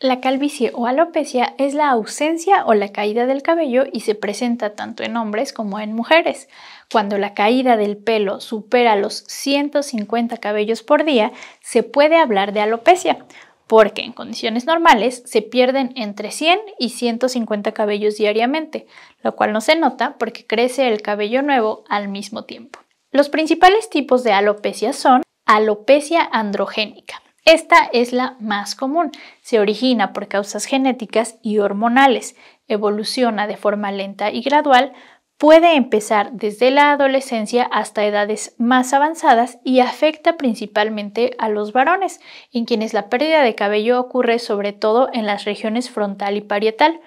La calvicie o alopecia es la ausencia o la caída del cabello y se presenta tanto en hombres como en mujeres. Cuando la caída del pelo supera los 150 cabellos por día, se puede hablar de alopecia, porque en condiciones normales se pierden entre 100 y 150 cabellos diariamente, lo cual no se nota porque crece el cabello nuevo al mismo tiempo. Los principales tipos de alopecia son alopecia androgénica, esta es la más común. Se origina por causas genéticas y hormonales, evoluciona de forma lenta y gradual, puede empezar desde la adolescencia hasta edades más avanzadas y afecta principalmente a los varones, en quienes la pérdida de cabello ocurre sobre todo en las regiones frontal y parietal.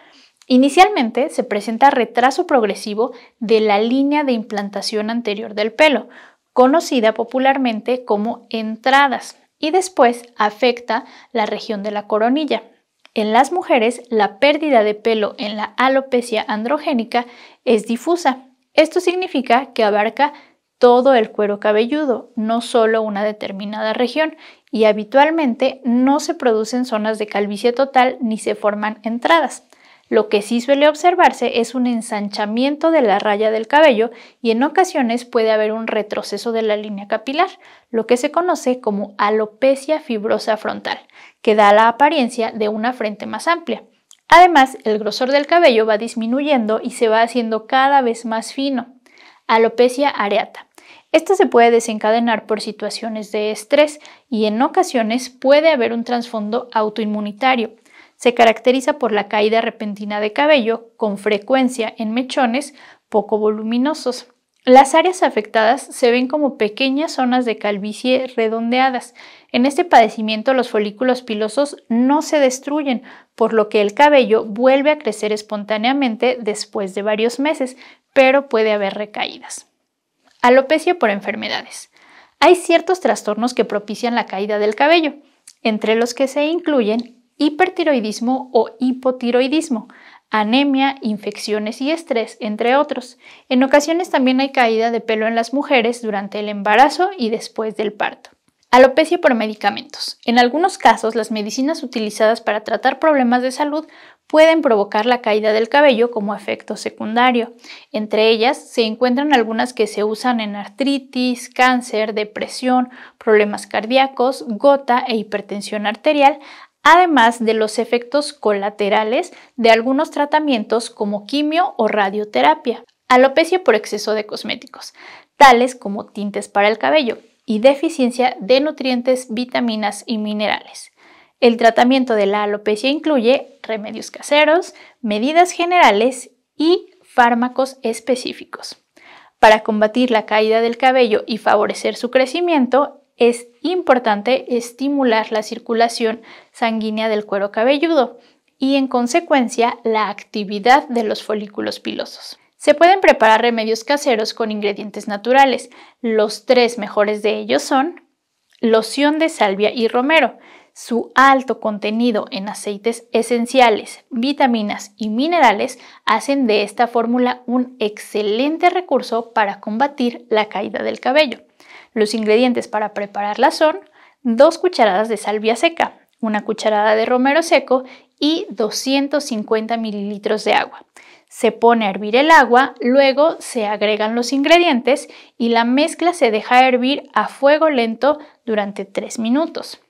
Inicialmente se presenta retraso progresivo de la línea de implantación anterior del pelo, conocida popularmente como entradas, y después afecta la región de la coronilla. En las mujeres, la pérdida de pelo en la alopecia androgénica es difusa. Esto significa que abarca todo el cuero cabelludo, no solo una determinada región, y habitualmente no se producen zonas de calvicie total ni se forman entradas. Lo que sí suele observarse es un ensanchamiento de la raya del cabello y en ocasiones puede haber un retroceso de la línea capilar, lo que se conoce como alopecia fibrosa frontal, que da la apariencia de una frente más amplia. Además, el grosor del cabello va disminuyendo y se va haciendo cada vez más fino. Alopecia areata. Esta se puede desencadenar por situaciones de estrés y en ocasiones puede haber un trasfondo autoinmunitario. Se caracteriza por la caída repentina de cabello, con frecuencia en mechones poco voluminosos. Las áreas afectadas se ven como pequeñas zonas de calvicie redondeadas. En este padecimiento los folículos pilosos no se destruyen, por lo que el cabello vuelve a crecer espontáneamente después de varios meses, pero puede haber recaídas. Alopecia por enfermedades. Hay ciertos trastornos que propician la caída del cabello, entre los que se incluyen hipertiroidismo o hipotiroidismo, anemia, infecciones y estrés, entre otros. En ocasiones también hay caída de pelo en las mujeres durante el embarazo y después del parto. Alopecia por medicamentos. En algunos casos, las medicinas utilizadas para tratar problemas de salud pueden provocar la caída del cabello como efecto secundario. Entre ellas se encuentran algunas que se usan en artritis, cáncer, depresión, problemas cardíacos, gota e hipertensión arterial, además de los efectos colaterales de algunos tratamientos como quimio o radioterapia, alopecia por exceso de cosméticos, tales como tintes para el cabello y deficiencia de nutrientes, vitaminas y minerales. El tratamiento de la alopecia incluye remedios caseros, medidas generales y fármacos específicos. Para combatir la caída del cabello y favorecer su crecimiento, es importante estimular la circulación sanguínea del cuero cabelludo y en consecuencia la actividad de los folículos pilosos. Se pueden preparar remedios caseros con ingredientes naturales. Los tres mejores de ellos son loción de salvia y romero. Su alto contenido en aceites esenciales, vitaminas y minerales hacen de esta fórmula un excelente recurso para combatir la caída del cabello. Los ingredientes para prepararla son 2 cucharadas de salvia seca, una cucharada de romero seco y 250 mililitros de agua. Se pone a hervir el agua, luego se agregan los ingredientes y la mezcla se deja hervir a fuego lento durante 3 minutos.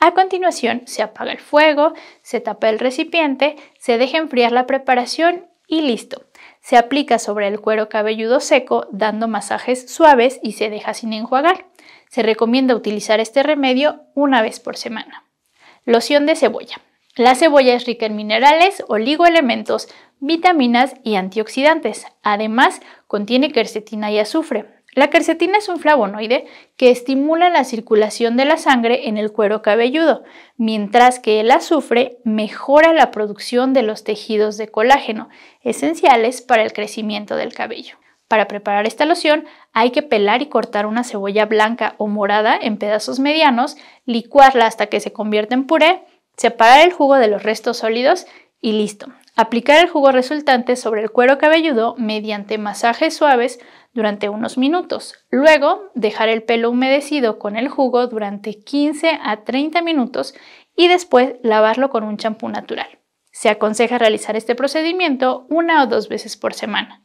A continuación se apaga el fuego, se tapa el recipiente, se deja enfriar la preparación y listo. Se aplica sobre el cuero cabelludo seco dando masajes suaves y se deja sin enjuagar. Se recomienda utilizar este remedio una vez por semana. Loción de cebolla. La cebolla es rica en minerales, oligoelementos, vitaminas y antioxidantes. Además, contiene quercetina y azufre. La quercetina es un flavonoide que estimula la circulación de la sangre en el cuero cabelludo, mientras que el azufre mejora la producción de los tejidos de colágeno, esenciales para el crecimiento del cabello. Para preparar esta loción hay que pelar y cortar una cebolla blanca o morada en pedazos medianos, licuarla hasta que se convierta en puré, separar el jugo de los restos sólidos y listo. Aplicar el jugo resultante sobre el cuero cabelludo mediante masajes suaves durante unos minutos. Luego, dejar el pelo humedecido con el jugo durante 15 a 30 minutos y después lavarlo con un champú natural. Se aconseja realizar este procedimiento una o dos veces por semana.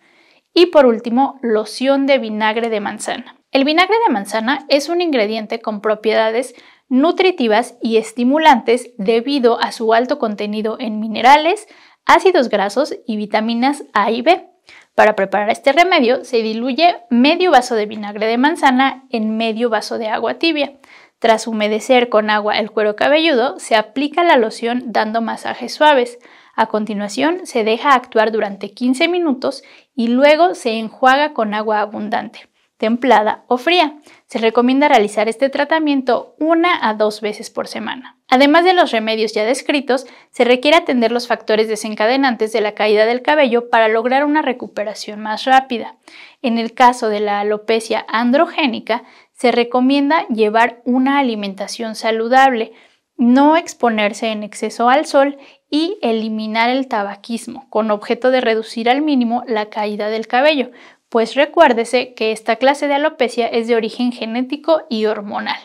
Y por último, loción de vinagre de manzana. El vinagre de manzana es un ingrediente con propiedades nutritivas y estimulantes debido a su alto contenido en minerales, ácidos grasos y vitaminas A y B. Para preparar este remedio se diluye medio vaso de vinagre de manzana en medio vaso de agua tibia. Tras humedecer con agua el cuero cabelludo, se aplica la loción dando masajes suaves. A continuación, se deja actuar durante 15 minutos y luego se enjuaga con agua abundante templada o fría. Se recomienda realizar este tratamiento una a dos veces por semana. Además de los remedios ya descritos, se requiere atender los factores desencadenantes de la caída del cabello para lograr una recuperación más rápida. En el caso de la alopecia androgénica, se recomienda llevar una alimentación saludable, no exponerse en exceso al sol y eliminar el tabaquismo, con objeto de reducir al mínimo la caída del cabello, pues recuérdese que esta clase de alopecia es de origen genético y hormonal.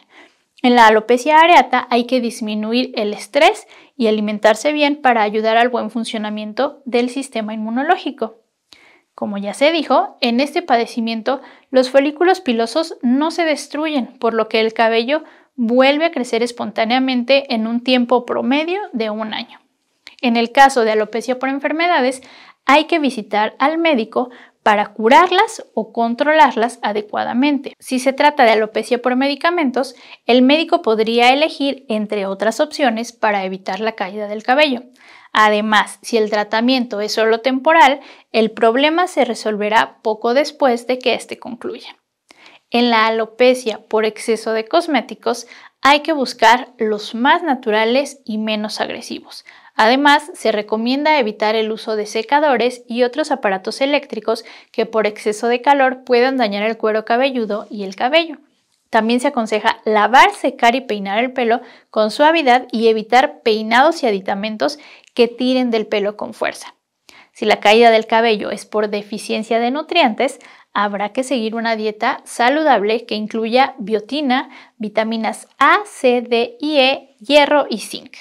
En la alopecia areata hay que disminuir el estrés y alimentarse bien para ayudar al buen funcionamiento del sistema inmunológico. Como ya se dijo, en este padecimiento los folículos pilosos no se destruyen, por lo que el cabello vuelve a crecer espontáneamente en un tiempo promedio de un año. En el caso de alopecia por enfermedades, hay que visitar al médico para curarlas o controlarlas adecuadamente. Si se trata de alopecia por medicamentos, el médico podría elegir entre otras opciones para evitar la caída del cabello. Además, si el tratamiento es solo temporal, el problema se resolverá poco después de que éste concluya. En la alopecia por exceso de cosméticos hay que buscar los más naturales y menos agresivos. Además, se recomienda evitar el uso de secadores y otros aparatos eléctricos que por exceso de calor puedan dañar el cuero cabelludo y el cabello. También se aconseja lavar, secar y peinar el pelo con suavidad y evitar peinados y aditamentos que tiren del pelo con fuerza. Si la caída del cabello es por deficiencia de nutrientes, habrá que seguir una dieta saludable que incluya biotina, vitaminas A, C, D y E, hierro y zinc.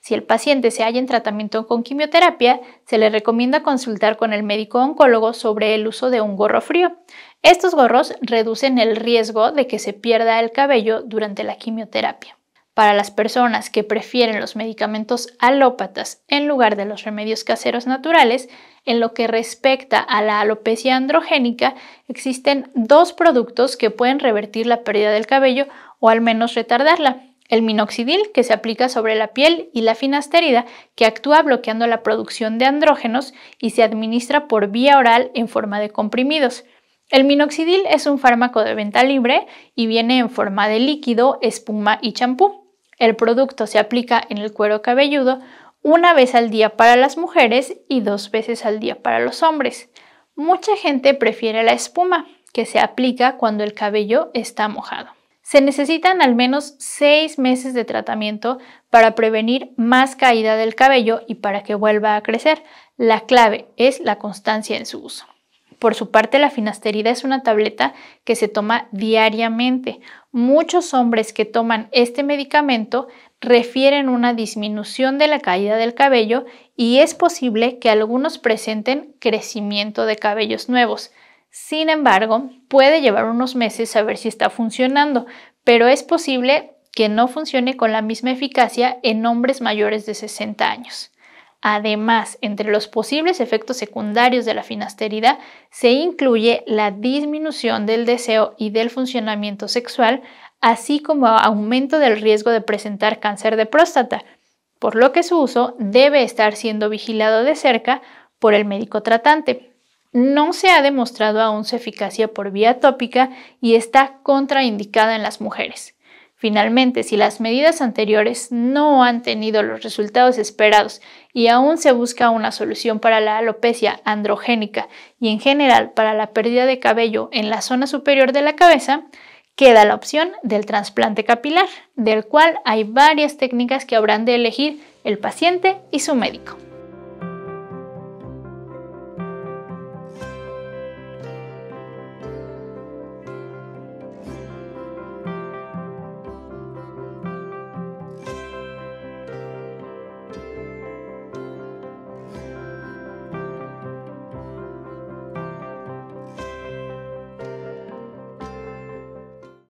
Si el paciente se halla en tratamiento con quimioterapia, se le recomienda consultar con el médico oncólogo sobre el uso de un gorro frío. Estos gorros reducen el riesgo de que se pierda el cabello durante la quimioterapia para las personas que prefieren los medicamentos alópatas en lugar de los remedios caseros naturales, en lo que respecta a la alopecia androgénica, existen dos productos que pueden revertir la pérdida del cabello o al menos retardarla. El minoxidil, que se aplica sobre la piel, y la finasterida, que actúa bloqueando la producción de andrógenos y se administra por vía oral en forma de comprimidos. El minoxidil es un fármaco de venta libre y viene en forma de líquido, espuma y champú. El producto se aplica en el cuero cabelludo una vez al día para las mujeres y dos veces al día para los hombres. Mucha gente prefiere la espuma, que se aplica cuando el cabello está mojado. Se necesitan al menos seis meses de tratamiento para prevenir más caída del cabello y para que vuelva a crecer. La clave es la constancia en su uso. Por su parte, la finasterida es una tableta que se toma diariamente. Muchos hombres que toman este medicamento refieren una disminución de la caída del cabello y es posible que algunos presenten crecimiento de cabellos nuevos. Sin embargo, puede llevar unos meses a ver si está funcionando, pero es posible que no funcione con la misma eficacia en hombres mayores de 60 años. Además, entre los posibles efectos secundarios de la finasterida se incluye la disminución del deseo y del funcionamiento sexual, así como aumento del riesgo de presentar cáncer de próstata, por lo que su uso debe estar siendo vigilado de cerca por el médico tratante. No se ha demostrado aún su eficacia por vía tópica y está contraindicada en las mujeres. Finalmente, si las medidas anteriores no han tenido los resultados esperados y aún se busca una solución para la alopecia androgénica y en general para la pérdida de cabello en la zona superior de la cabeza, queda la opción del trasplante capilar, del cual hay varias técnicas que habrán de elegir el paciente y su médico.